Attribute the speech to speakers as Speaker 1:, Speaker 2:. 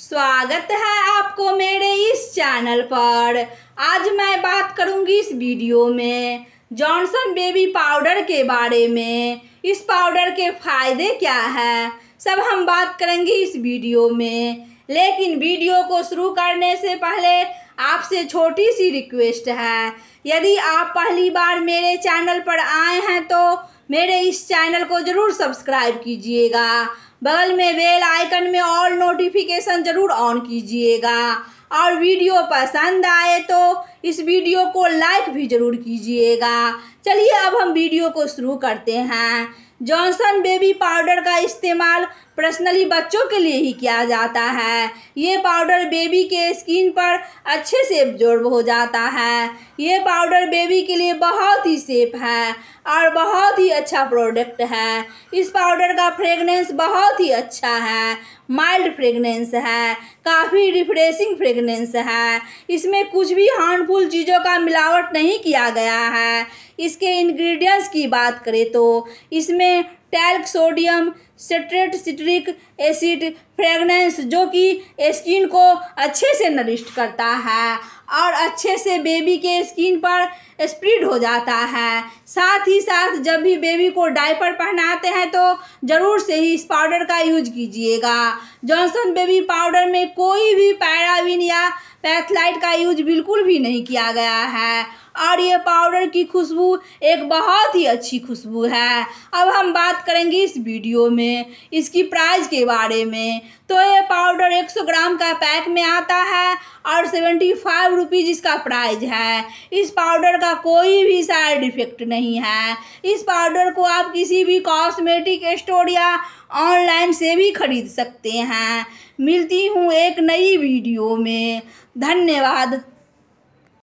Speaker 1: स्वागत है आपको मेरे इस चैनल पर आज मैं बात करूंगी इस वीडियो में जॉनसन बेबी पाउडर के बारे में इस पाउडर के फायदे क्या है सब हम बात करेंगे इस वीडियो में लेकिन वीडियो को शुरू करने से पहले आपसे छोटी सी रिक्वेस्ट है यदि आप पहली बार मेरे चैनल पर आए हैं तो मेरे इस चैनल को ज़रूर सब्सक्राइब कीजिएगा बगल में बेल आइकन में ऑल नोटिफिकेशन ज़रूर ऑन कीजिएगा और वीडियो पसंद आए तो इस वीडियो को लाइक भी ज़रूर कीजिएगा चलिए अब हम वीडियो को शुरू करते हैं जॉनसन बेबी पाउडर का इस्तेमाल पर्सनली बच्चों के लिए ही किया जाता है ये पाउडर बेबी के स्किन पर अच्छे से एब्जॉर्ब हो जाता है ये पाउडर बेबी के लिए बहुत ही सेफ है और बहुत ही अच्छा प्रोडक्ट है इस पाउडर का फ्रेगनेंस बहुत ही अच्छा है माइल्ड फ्रेगनेंस है काफ़ी रिफ्रेशिंग फ्रेगनेंस है इसमें कुछ भी हार्मफुल चीज़ों का मिलावट नहीं किया गया है इसके इंग्रेडिएंट्स की बात करें तो इसमें talc sodium citrate citric acid fragrance जो कि स्किन को अच्छे से नरिस्ट करता है और अच्छे से बेबी के स्किन पर स्प्रिड हो जाता है साथ ही साथ जब भी बेबी को डायपर पहनाते हैं तो ज़रूर से ही इस पाउडर का यूज कीजिएगा जॉनसन बेबी पाउडर में कोई भी पैराविन या पैथलाइट का यूज बिल्कुल भी नहीं किया गया है और ये पाउडर की खुशबू एक बहुत ही अच्छी खुशबू है अब हम बात करेंगे इस वीडियो में इसकी प्राइस के बारे में तो ये पाउडर 100 ग्राम का पैक में आता है और सेवेंटी फाइव रुपीज़ इसका प्राइज है इस पाउडर का कोई भी साइड इफ़ेक्ट नहीं है इस पाउडर को आप किसी भी कॉस्मेटिक स्टोर या ऑनलाइन से भी खरीद सकते हैं मिलती हूँ एक नई वीडियो में धन्यवाद